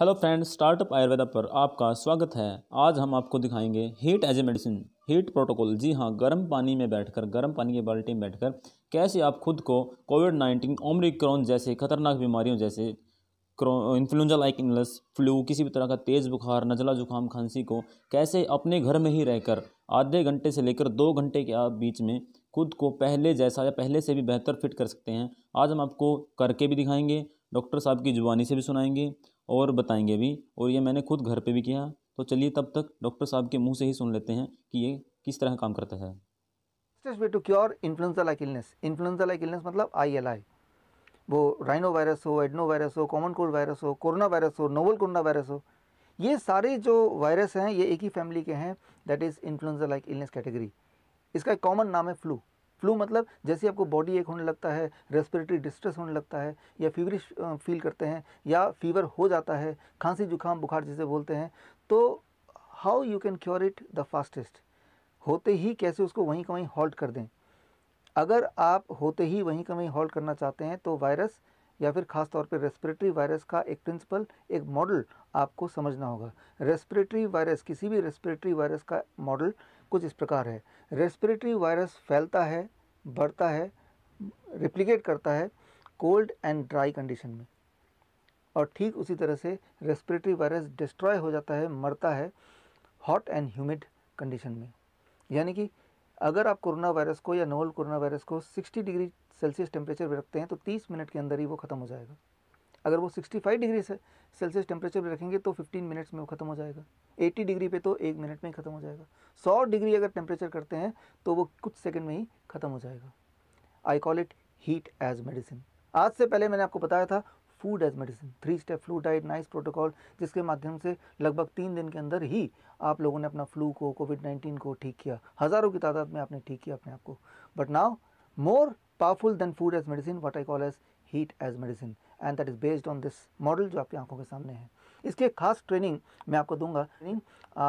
hello friends startup Ayurveda पर आपका स्वागत है आज हम आपको दिखाएंगे heat as a medicine heat protocol जी हाँ गर्म पानी में बैठकर गर्म पानी की बाल्टी में बैठकर कैसे आप खुद को कोविड नाइन्टीन ओमरिक्रॉन जैसे खतरनाक बीमारियों जैसे इन्फ्लुंजा लाइक इनलस फ्लू किसी भी तरह का तेज़ बुखार नजला जुकाम खांसी को कैसे अपने घर में ही रहकर आधे घंटे से लेकर दो घंटे के बीच में खुद को पहले जैसा या पहले से भी बेहतर फिट कर सकते हैं आज हम आपको करके भी दिखाएंगे डॉक्टर साहब की जुबानी से भी सुनाएंगे और बताएंगे भी और ये मैंने खुद घर पे भी किया तो चलिए तब तक डॉक्टर साहब के मुंह से ही सुन लेते हैं कि ये किस तरह काम करता है way to cure like illness influenza like illness मतलब आई एल आई वो राइनो वायरस हो एडनो वायरस हो कॉमन कोल्ड वायरस हो कोरोना वायरस हो नोवल कोरोना वायरस हो ये सारे जो वायरस हैं ये एक ही फैमिली के हैं that is influenza like illness category इसका एक कॉमन नाम है फ्लू फ्लू मतलब जैसे आपको बॉडी एक होने लगता है रेस्पिरेटरी डिस्ट्रेस होने लगता है या फीवरिश फील करते हैं या फीवर हो जाता है खांसी जुकाम बुखार जिसे बोलते हैं तो how you can cure it the fastest होते ही कैसे उसको वहीं का वहीं हॉल्ट कर दें अगर आप होते ही वहीं का वहीं हॉल्ट करना चाहते हैं तो वायरस या फिर खास तौर पर रेस्पिरेटरी वायरस का एक प्रिंसिपल एक मॉडल आपको समझना होगा रेस्पिरेटरी वायरस किसी भी रेस्पिरेटरी वायरस का मॉडल कुछ इस प्रकार है रेस्पिरेटरी वायरस फैलता है बढ़ता है रिप्लिकेट करता है कोल्ड एंड ड्राई कंडीशन में और ठीक उसी तरह से रेस्पिरेटरी वायरस डिस्ट्रॉय हो जाता है मरता है हॉट एंड ह्यूमिड कंडीशन में यानी कि अगर आप कोरोना वायरस को या नोवल कोरोना वायरस को 60 डिग्री सेल्सियस टेम्परेचर पर रखते हैं तो 30 मिनट के अंदर ही वो ख़त्म हो जाएगा अगर वो 65 डिग्री सेल्सियस टेम्परेचर पर रखेंगे तो 15 मिनट्स में वो ख़त्म हो जाएगा 80 डिग्री पे तो एक मिनट में ही ख़त्म हो जाएगा 100 डिग्री अगर टेम्परेचर करते हैं तो वो कुछ सेकंड में ही ख़त्म हो जाएगा I call it heat as medicine आज से पहले मैंने आपको बताया था food as medicine three step flu diet nice protocol जिसके माध्यम से लगभग तीन दिन के अंदर ही आप लोगों ने अपना फ्लू को कोविड नाइन्टीन को ठीक किया हज़ारों की तादाद में आपने ठीक किया अपने आप को but now more powerful than food as medicine what I call as heat as medicine and that is based on this model जो आपकी आंखों के सामने है इसकी एक खास ट्रेनिंग मैं आपको दूंगा ट्रेनिंग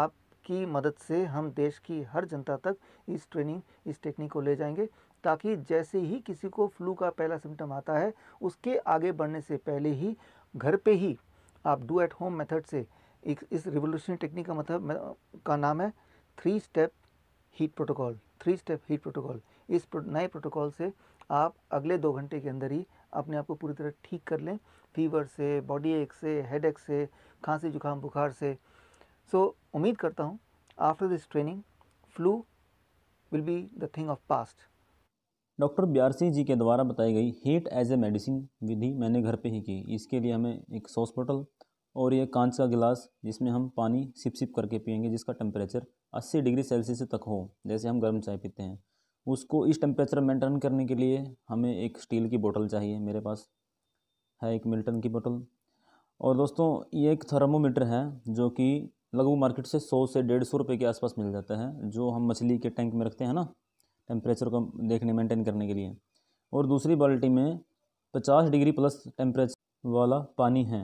आपकी मदद से हम देश की हर जनता तक इस ट्रेनिंग इस टेक्निक को ले जाएंगे ताकि जैसे ही किसी को फ्लू का पहला सिम्टम आता है उसके आगे बढ़ने से पहले ही घर पे ही आप डू एट होम मेथड से एक इस रिवोल्यूशनरी टेक्निक का मतलब का नाम है three step heat protocol three step heat protocol इस प्रो, नए प्रोटोकॉल से आप अगले दो घंटे के अंदर ही अपने आप को पूरी तरह ठीक कर लें फीवर से बॉडी एक से हेड एक से खांसी जुकाम बुखार से सो so, उम्मीद करता हूँ after this training flu will be the thing of past doctor B R C Singh ji के द्वारा बताई गई हीट एज ए मेडिसिन विधि मैंने घर पे ही की इसके लिए हमें एक सॉस बॉटल और ये कांच का गिलास जिसमें हम पानी सिप सिप करके पियेंगे जिसका टेम्परेचर 80 डिग्री सेल्सियस तक हो जैसे हम गर्म चाय पीते हैं उसको इस टेम्परेचर मेंटेन करने के लिए हमें एक स्टील की बोतल चाहिए मेरे पास है एक मिल्टन की बोतल और दोस्तों ये एक थर्मोमीटर है जो कि लगभग मार्केट से सौ से डेढ़ सौ रुपये के आसपास मिल जाता है जो हम मछली के टैंक में रखते हैं ना टेम्परेचर को देखने मेंटेन करने के लिए और दूसरी बाल्टी में पचास डिग्री प्लस टेम्परेचर वाला पानी है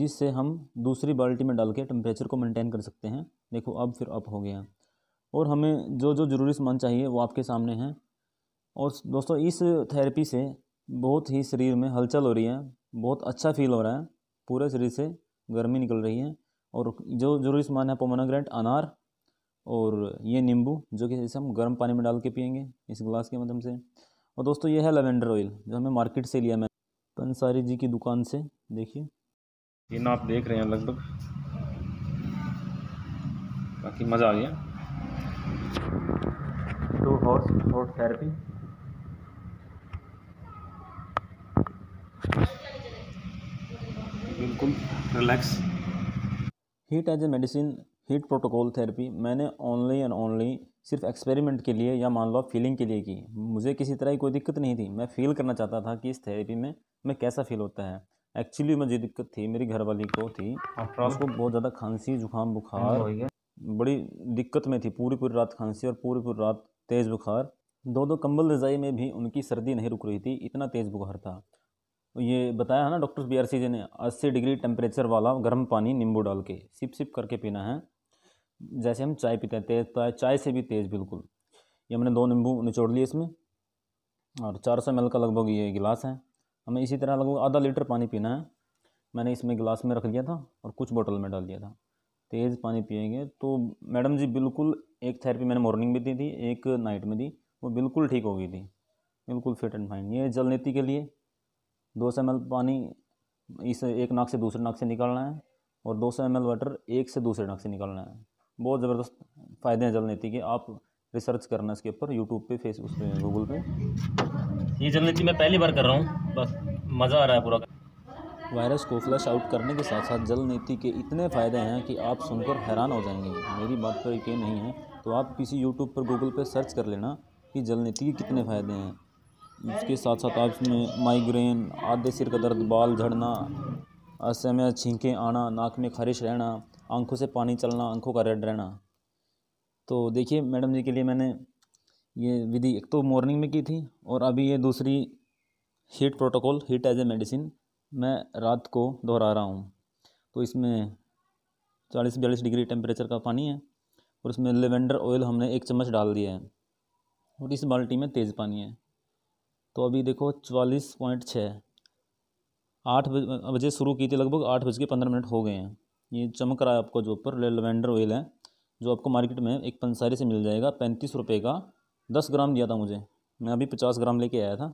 जिससे हम दूसरी बाल्टी में डाल के टेम्परेचर को मेंटेन कर सकते हैं देखो अब फिर अप हो गया और हमें जो जो ज़रूरी सामान चाहिए वो आपके सामने हैं और दोस्तों इस थेरेपी से बहुत ही शरीर में हलचल हो रही है बहुत अच्छा फील हो रहा है पूरे शरीर से गर्मी निकल रही है और जो जरूरी सामान है पोमोनाग्रेंट अनार और ये नींबू जो कि इसे हम गर्म पानी में डाल के पियेंगे इस गिलास के माध्यम से और दोस्तों ये है लेवेंडर ऑयल जो हमें मार्केट से लिया मैंने पंसारी जी की दुकान से देखिए ये ना आप देख रहे हैं लगभग बाकी मज़ा आ गया टू हॉर्स हॉर्स थेरेपी बिल्कुल relax heat as a medicine heat protocol therapy मैंने ओनली एंड ओनली सिर्फ एक्सपेरिमेंट के लिए या मान लो फीलिंग के लिए की मुझे किसी तरह की कोई दिक्कत नहीं थी मैं फील करना चाहता था कि इस थेरेपी में मैं कैसा फील होता है एक्चुअली मुझे दिक्कत थी मेरी घर वाली को थी उसको बहुत ज़्यादा खांसी जुकाम बुखार बड़ी दिक्कत में थी पूरी पूरी रात खांसी और पूरी पूरी रात तेज़ बुखार दो दो कंबल रज़ाई में भी उनकी सर्दी नहीं रुक रही थी इतना तेज़ बुखार था ये बताया है ना doctor B R C ji ने अस्सी डिग्री टेम्परेचर वाला गर्म पानी नींबू डाल के सिप सिप करके पीना है जैसे हम चाय पीते हैं तेज़ तो चाय से भी तेज़ बिल्कुल ये हमने दो नींबू निचोड़ लिए इसमें और चार सौ एम का लगभग ये गिलास है हमें इसी तरह लगभग आधा लीटर पानी पीना है मैंने इसमें गिलास में रख लिया था और कुछ बोतल में डाल दिया था तेज़ पानी पिएंगे तो मैडम जी बिल्कुल एक थेरेपी मैंने मॉर्निंग में दी थी एक नाइट में दी वो बिल्कुल ठीक हो गई थी बिल्कुल फिट एंड फाइन ये जल नीति के लिए दो सौ एम पानी इस एक नाक से दूसरे नाक से निकालना है और दो सौ एम वाटर एक से दूसरे नाक से निकालना है बहुत ज़बरदस्त फ़ायदे हैं जल नीति के आप रिसर्च करना इसके ऊपर यूट्यूब पे फेसबुक पे गूगल पे ये जल नीति मैं पहली बार कर रहा हूँ बस मज़ा आ रहा है पूरा वायरस को फ्लश आउट करने के साथ साथ जल नीति के इतने फ़ायदे हैं कि आप सुनकर हैरान हो जाएंगे मेरी बात पर यकीन नहीं है तो आप किसी यूट्यूब पर गूगल पर सर्च कर लेना कि जल नीति के कितने फ़ायदे हैं उसके साथ साथ आप इसमें माइग्रेन आधे सिर का दर्द बाल झड़ना असमय छींकें आना नाक में खारिश रहना आंखों से पानी चलना आंखों का रेड रहना तो देखिए मैडम जी के लिए मैंने ये विधि एक तो मॉर्निंग में की थी और अभी ये दूसरी heat protocol heat as a medicine मैं रात को दोहरा रहा हूँ तो इसमें चालीस बयालीस डिग्री टेम्परेचर का पानी है और इसमें लेवेंडर ऑयल हमने एक चम्मच डाल दिया है और इस बाल्टी में तेज़ पानी है तो अभी देखो चवालीस पॉइंट छः आठ बजे शुरू की थी लगभग आठ बज के पंद्रह मिनट हो गए हैं ये चमक रहा है आपको जो ऊपर लेवेंडर ऑयल है जो आपको मार्केट में एक पंसारी से मिल जाएगा पैंतीस रुपये का दस ग्राम दिया था मुझे मैं अभी पचास ग्राम लेके आया था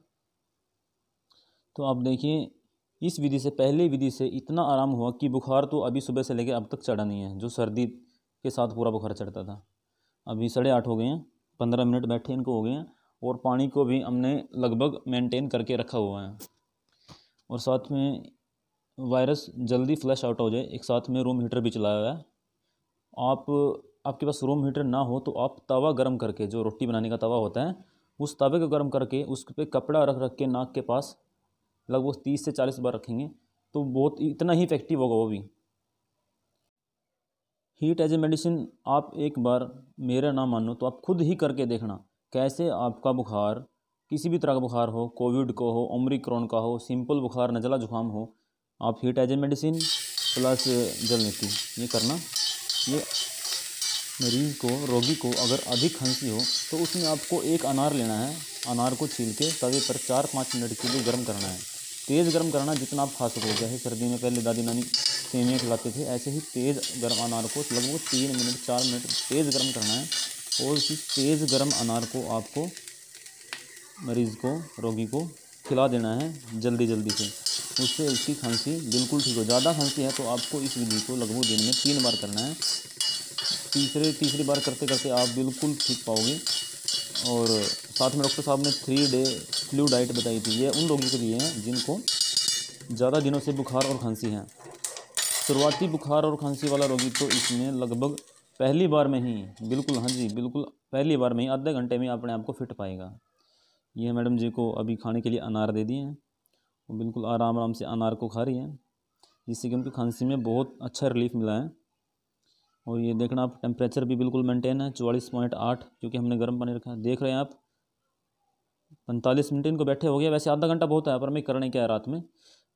तो आप देखिए इस विधि से पहली विधि से इतना आराम हुआ कि बुखार तो अभी सुबह से लेकर अब तक चढ़ा नहीं है जो सर्दी के साथ पूरा बुखार चढ़ता था अभी साढ़े आठ हो गए हैं पंद्रह मिनट बैठे इनको हो गए हैं और पानी को भी हमने लगभग मेंटेन करके रखा हुआ है और साथ में वायरस जल्दी फ्लैश आउट हो जाए एक साथ में रूम हीटर भी चलाया हुआ है आप आपके पास रूम हीटर ना हो तो आप तवा गर्म करके जो रोटी बनाने का तवा होता है उस तवे को गर्म करके उस पर कपड़ा रख रख के नाक के पास लगभग तीस से चालीस बार रखेंगे तो बहुत इतना ही इफेक्टिव होगा वो भी हीट एज ए मेडिसिन आप एक बार मेरा ना मानो तो आप खुद ही करके देखना कैसे आपका बुखार किसी भी तरह का बुखार हो कोविड को हो ओमरिक्रॉन का हो सिंपल बुखार नजला जुकाम हो आप heat as a medicine plus जल नीति ये करना ये मरीज़ को रोगी को अगर अधिक खांसी हो तो उसमें आपको एक अनार लेना है अनार को छील के तवे पर चार पाँच मिनट के लिए गर्म करना है तेज़ गर्म करना जितना आप खा सको चाहे सर्दी में पहले दादी नानी सेवियाँ खिलाते थे ऐसे ही तेज़ गर्म अनार को लगभग तीन मिनट चार मिनट तेज़ गर्म करना है और उसी तेज़ गर्म अनार को आपको मरीज़ को रोगी को खिला देना है जल्दी जल्दी से उससे उसकी खांसी बिल्कुल ठीक हो ज़्यादा खांसी है तो आपको इस विधि को लगभग दिन में तीन बार करना है तीसरे तीसरी बार करते करते आप बिल्कुल ठीक पाओगे और साथ में डॉक्टर साहब ने थ्री डे फ्लू डाइट बताई थी ये उन लोगों के लिए हैं जिनको ज़्यादा दिनों से बुखार और खांसी है शुरुआती बुखार और खांसी वाला रोगी तो इसमें लगभग पहली बार में ही बिल्कुल हाँ जी बिल्कुल पहली बार में ही आधे घंटे में अपने आप को फिट पाएगा ये मैडम जी को अभी खाने के लिए अनार दे दिए हैं वो बिल्कुल आराम आराम से अनार को खा रही हैं जिससे कि उनकी खांसी में बहुत अच्छा रिलीफ मिला है और ये देखना आप टेम्परेचर भी बिल्कुल मेंटेन है चौवालीस पॉइंट आठ क्योंकि हमने गर्म पानी रखा है देख रहे हैं आप पैंतालीस मिनट इनको बैठे हो गया वैसे आधा घंटा बहुत है पर मैं करने क्या है रात में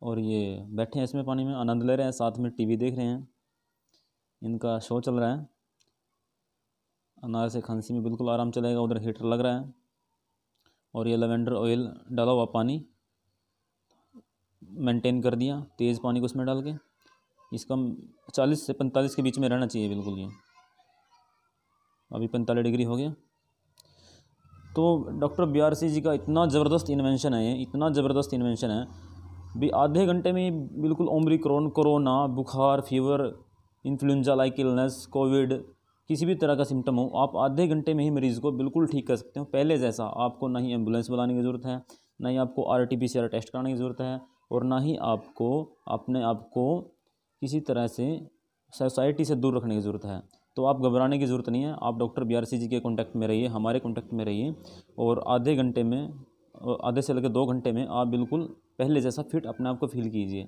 और ये बैठे हैं इसमें पानी में आनंद ले रहे हैं साथ में टीवी देख रहे हैं इनका शो चल रहा है अनार से खांसी में बिल्कुल आराम चलेगा उधर हीटर लग रहा है और ये लेवेंडर ऑयल डाला हुआ पानी मेंटेन कर दिया तेज़ पानी को उसमें डाल के इसका चालीस से पैंतालीस के बीच में रहना चाहिए बिल्कुल ये अभी पैंतालीस डिग्री हो गया तो doctor B R C ji का इतना ज़बरदस्त इन्वेंशन है ये इतना ज़बरदस्त इन्वेंशन है भी आधे घंटे में बिल्कुल ओमरिक्रोन कोरोना बुखार fever influenza like illness COVID किसी भी तरह का सिम्टम हो आप आधे घंटे में ही मरीज़ को बिल्कुल ठीक कर सकते हो पहले जैसा आपको ना ही एम्बुलेंस बुलाने की ज़रूरत है ना ही आपको R T P C R test कराने की ज़रूरत है और ना ही आपको अपने आप को किसी तरह से सोसाइटी से दूर रखने की ज़रूरत है तो आप घबराने की ज़रूरत नहीं है आप doctor B R C ji के कॉन्टैक्ट में रहिए हमारे कॉन्टैक्ट में रहिए और आधे घंटे में आधे से लगे दो घंटे में आप बिल्कुल पहले जैसा फिट अपने आप को फील कीजिए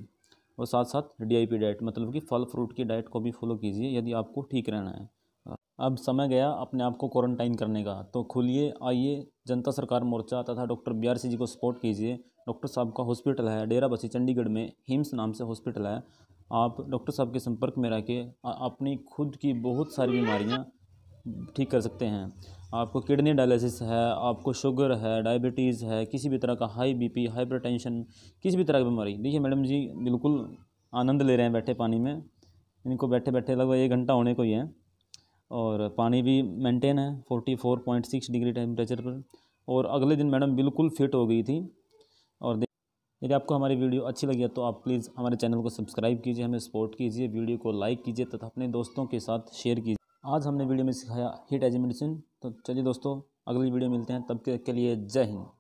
और साथ साथ डी आई पी डाइट मतलब कि फल फ्रूट की डाइट को भी फॉलो कीजिए यदि आपको ठीक रहना है अब समय गया अपने आप को क्वारंटाइन करने का तो खुलिए आइए जनता सरकार मोर्चा तथा doctor B R C ji को सपोर्ट कीजिए डॉक्टर साहब का हॉस्पिटल है डेरा बसी चंडीगढ़ में हिम्स नाम से हॉस्पिटल है आप डॉक्टर साहब के संपर्क में रह के अपनी खुद की बहुत सारी बीमारियाँ ठीक कर सकते हैं आपको किडनी डायलिसिस है आपको शुगर है डायबिटीज़ है किसी भी तरह का हाई बीपी टेंशन किसी भी तरह की बीमारी देखिए मैडम जी बिल्कुल आनंद ले रहे हैं बैठे पानी में इनको बैठे बैठे लगभग एक घंटा होने को ही है और पानी भी मेंटेन है forty four point six degree temperature पर और अगले दिन मैडम बिल्कुल फिट हो गई थी यदि आपको हमारी वीडियो अच्छी लगी है तो आप प्लीज़ हमारे चैनल को सब्सक्राइब कीजिए हमें सपोर्ट कीजिए वीडियो को लाइक कीजिए तथा अपने दोस्तों के साथ शेयर कीजिए आज हमने वीडियो में सिखाया हिट एज मेडिसिन तो चलिए दोस्तों अगली वीडियो मिलते हैं तब के लिए जय हिंद